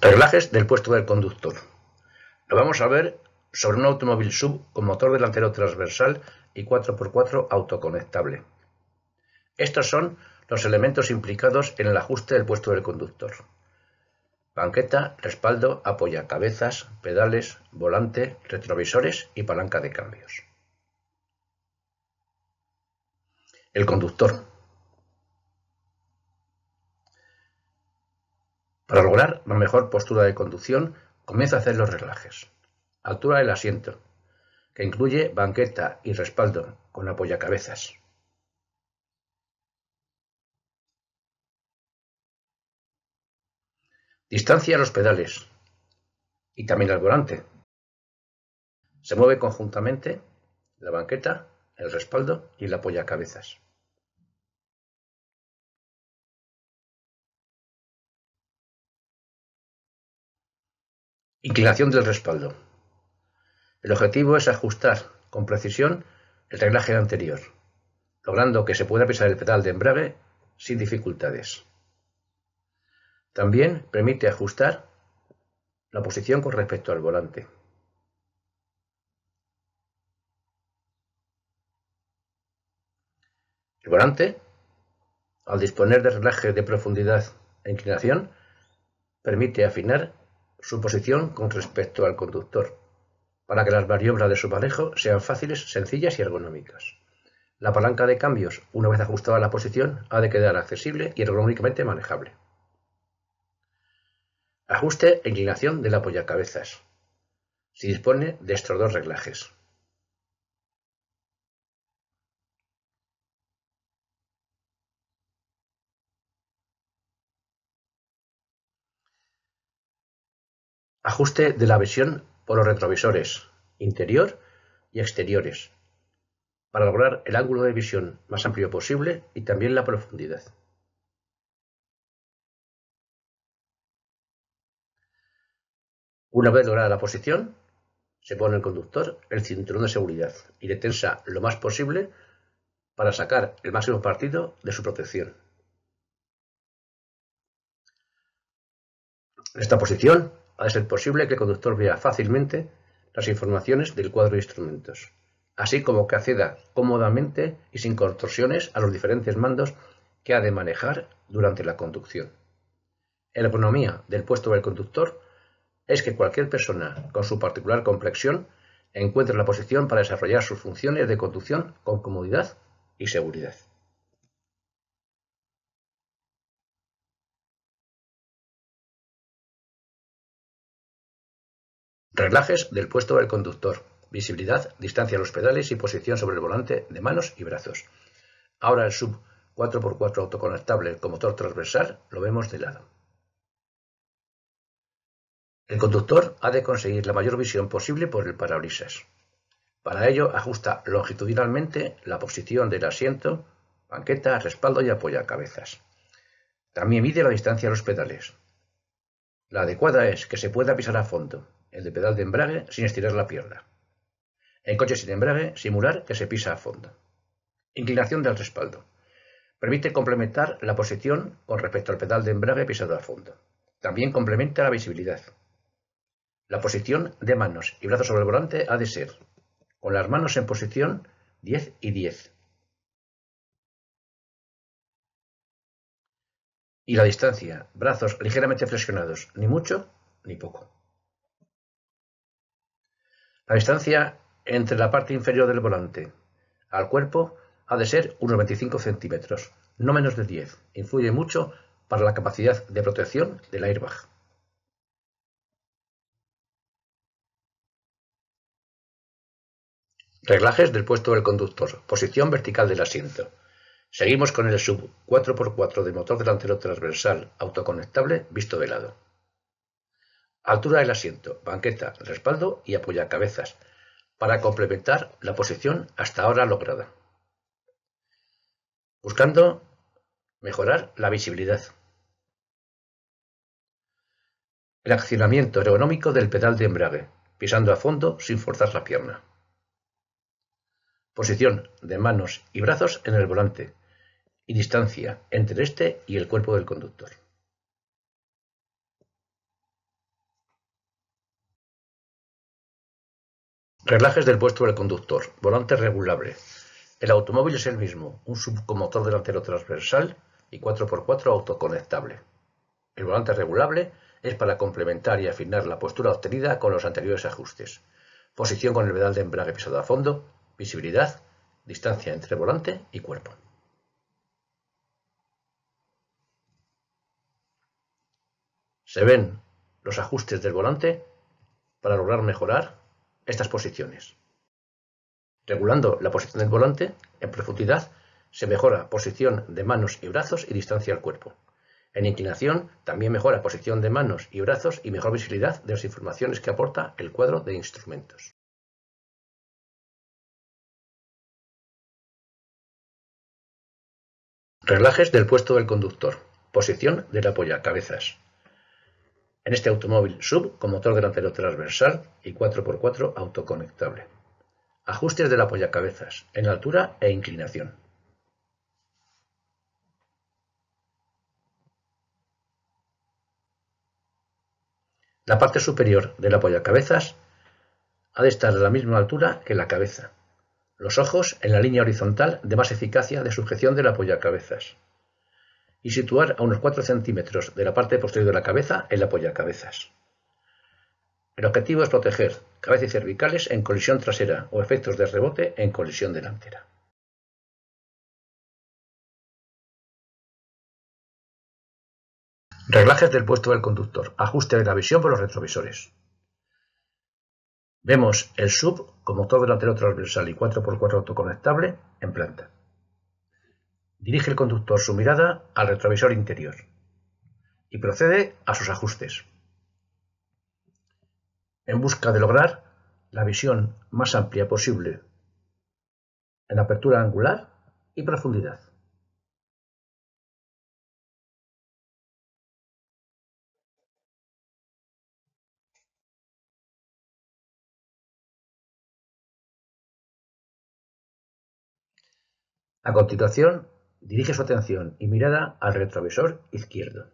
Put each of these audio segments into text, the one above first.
Reglajes del puesto del conductor. Lo vamos a ver sobre un automóvil sub con motor delantero transversal y 4x4 autoconectable. Estos son los elementos implicados en el ajuste del puesto del conductor. Banqueta, respaldo, apoya, cabezas, pedales, volante, retrovisores y palanca de cambios. El conductor. Para lograr la mejor postura de conducción, comienza a hacer los relajes. Altura del asiento, que incluye banqueta y respaldo con apoyacabezas. Distancia a los pedales y también al volante. Se mueve conjuntamente la banqueta, el respaldo y el apoyacabezas. Inclinación del respaldo. El objetivo es ajustar con precisión el reglaje anterior, logrando que se pueda pisar el pedal de embrague sin dificultades. También permite ajustar la posición con respecto al volante. El volante, al disponer de relaje de profundidad e inclinación, permite afinar su posición con respecto al conductor, para que las variobras de su manejo sean fáciles, sencillas y ergonómicas. La palanca de cambios, una vez ajustada la posición, ha de quedar accesible y ergonómicamente manejable. Ajuste e inclinación del apoyacabezas. Se dispone de estos dos reglajes. Ajuste de la visión por los retrovisores, interior y exteriores, para lograr el ángulo de visión más amplio posible y también la profundidad. Una vez lograda la posición, se pone el conductor el cinturón de seguridad y le tensa lo más posible para sacar el máximo partido de su protección. esta posición, de ser posible que el conductor vea fácilmente las informaciones del cuadro de instrumentos, así como que acceda cómodamente y sin contorsiones a los diferentes mandos que ha de manejar durante la conducción. La economía del puesto del conductor es que cualquier persona con su particular complexión encuentre la posición para desarrollar sus funciones de conducción con comodidad y seguridad. Relajes del puesto del conductor. Visibilidad, distancia a los pedales y posición sobre el volante de manos y brazos. Ahora el sub 4x4 autoconectable con motor transversal lo vemos de lado. El conductor ha de conseguir la mayor visión posible por el parabrisas. Para ello ajusta longitudinalmente la posición del asiento, banqueta, respaldo y cabezas. También mide la distancia a los pedales. La adecuada es que se pueda pisar a fondo, el de pedal de embrague sin estirar la pierna. En coches sin embrague, simular que se pisa a fondo. Inclinación del respaldo. Permite complementar la posición con respecto al pedal de embrague pisado a fondo. También complementa la visibilidad. La posición de manos y brazos sobre el volante ha de ser con las manos en posición 10 y 10. Y la distancia, brazos ligeramente flexionados, ni mucho ni poco. La distancia entre la parte inferior del volante al cuerpo ha de ser unos 25 centímetros, no menos de 10. Influye mucho para la capacidad de protección del airbag. Reglajes del puesto del conductor. Posición vertical del asiento. Seguimos con el sub 4x4 de motor delantero transversal autoconectable visto de lado altura del asiento, banqueta, respaldo y cabezas para complementar la posición hasta ahora lograda. Buscando mejorar la visibilidad. El accionamiento ergonómico del pedal de embrague, pisando a fondo sin forzar la pierna. Posición de manos y brazos en el volante y distancia entre este y el cuerpo del conductor. Relajes del puesto del conductor, volante regulable. El automóvil es el mismo, un subcomotor delantero transversal y 4x4 autoconectable. El volante regulable es para complementar y afinar la postura obtenida con los anteriores ajustes. Posición con el pedal de embrague pisado a fondo, visibilidad, distancia entre volante y cuerpo. Se ven los ajustes del volante para lograr mejorar estas posiciones. Regulando la posición del volante en profundidad, se mejora posición de manos y brazos y distancia al cuerpo. En inclinación también mejora posición de manos y brazos y mejor visibilidad de las informaciones que aporta el cuadro de instrumentos. Relajes del puesto del conductor. Posición del cabezas en este automóvil sub con motor delantero transversal y 4x4 autoconectable. Ajustes del apoyacabezas en altura e inclinación. La parte superior del apoyacabezas ha de estar a la misma altura que la cabeza. Los ojos en la línea horizontal de más eficacia de sujeción del apoyacabezas y situar a unos 4 centímetros de la parte posterior de la cabeza el cabezas. El objetivo es proteger cabezas cervicales en colisión trasera o efectos de rebote en colisión delantera. Reglajes del puesto del conductor. Ajuste de la visión por los retrovisores. Vemos el sub como todo delantero transversal y 4x4 autoconectable en planta. Dirige el conductor su mirada al retrovisor interior y procede a sus ajustes. En busca de lograr la visión más amplia posible en apertura angular y profundidad. A continuación, dirige su atención y mirada al retrovisor izquierdo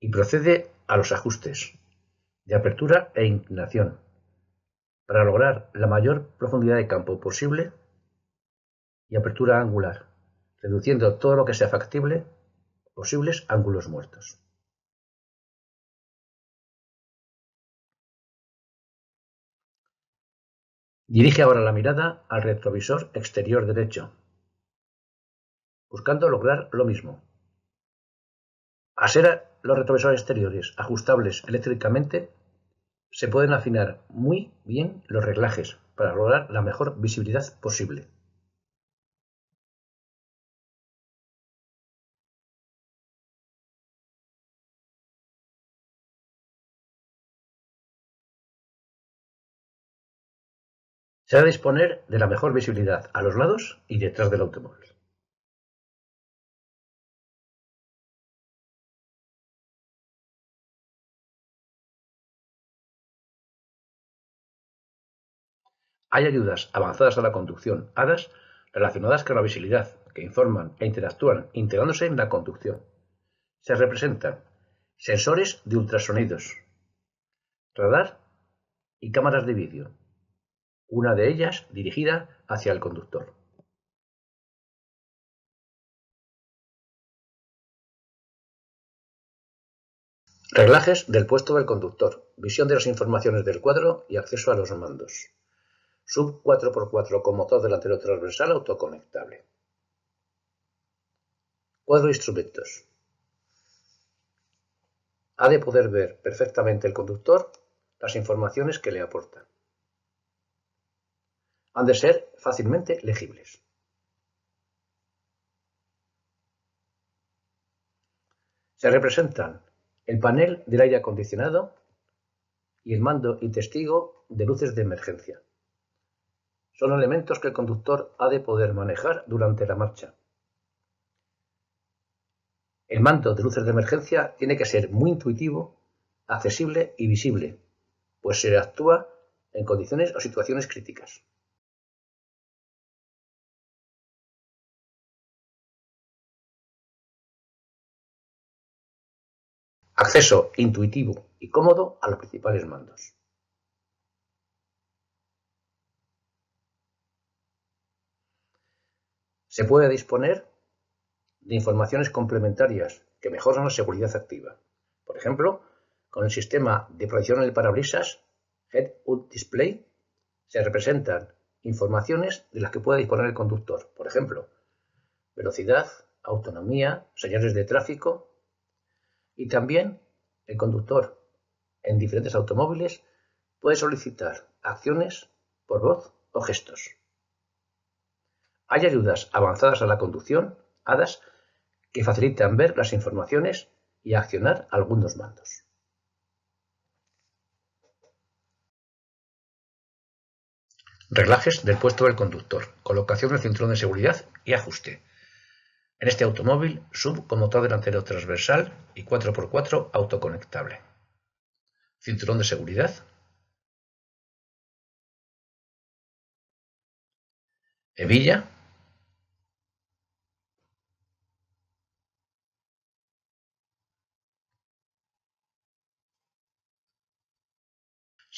y procede a los ajustes de apertura e inclinación para lograr la mayor profundidad de campo posible y apertura angular, reduciendo todo lo que sea factible posibles ángulos muertos. Dirige ahora la mirada al retrovisor exterior derecho buscando lograr lo mismo. A ser los retrovisores exteriores ajustables eléctricamente, se pueden afinar muy bien los reglajes para lograr la mejor visibilidad posible. Se ha a disponer de la mejor visibilidad a los lados y detrás del automóvil. Hay ayudas avanzadas a la conducción, ADAS, relacionadas con la visibilidad, que informan e interactúan integrándose en la conducción. Se representan sensores de ultrasonidos, radar y cámaras de vídeo, una de ellas dirigida hacia el conductor. Reglajes del puesto del conductor, visión de las informaciones del cuadro y acceso a los mandos sub 4x4 con motor delantero transversal autoconectable. Cuatro instrumentos. Ha de poder ver perfectamente el conductor las informaciones que le aportan. Han de ser fácilmente legibles. Se representan el panel del aire acondicionado y el mando y testigo de luces de emergencia son elementos que el conductor ha de poder manejar durante la marcha. El mando de luces de emergencia tiene que ser muy intuitivo, accesible y visible, pues se actúa en condiciones o situaciones críticas. Acceso intuitivo y cómodo a los principales mandos. se puede disponer de informaciones complementarias que mejoran la seguridad activa. Por ejemplo, con el sistema de proyección en el parabrisas, Head Up Display, se representan informaciones de las que pueda disponer el conductor. Por ejemplo, velocidad, autonomía, señales de tráfico y también el conductor en diferentes automóviles puede solicitar acciones por voz o gestos. Hay ayudas avanzadas a la conducción, hadas, que facilitan ver las informaciones y accionar algunos mandos. Reglajes del puesto del conductor, colocación del cinturón de seguridad y ajuste. En este automóvil, sub con motor delantero transversal y 4x4 autoconectable. Cinturón de seguridad. Hebilla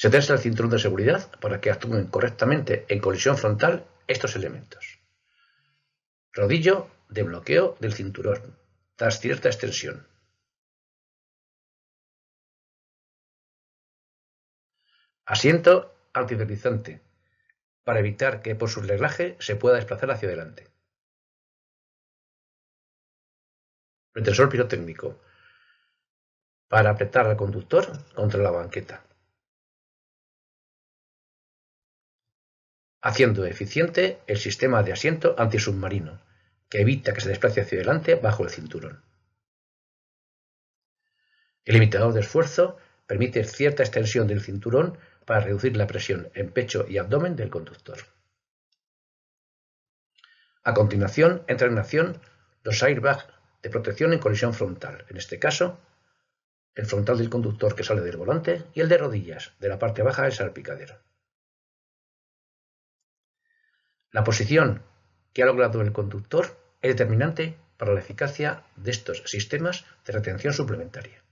Se el cinturón de seguridad para que actúen correctamente en colisión frontal estos elementos. Rodillo de bloqueo del cinturón, tras cierta extensión. Asiento antideslizante, para evitar que por su reglaje se pueda desplazar hacia adelante. Pretensor pirotécnico, para apretar al conductor contra la banqueta. haciendo eficiente el sistema de asiento antisubmarino, que evita que se desplace hacia adelante bajo el cinturón. El limitador de esfuerzo permite cierta extensión del cinturón para reducir la presión en pecho y abdomen del conductor. A continuación, entran en acción los airbags de protección en colisión frontal, en este caso, el frontal del conductor que sale del volante y el de rodillas, de la parte baja del salpicadero. La posición que ha logrado el conductor es determinante para la eficacia de estos sistemas de retención suplementaria.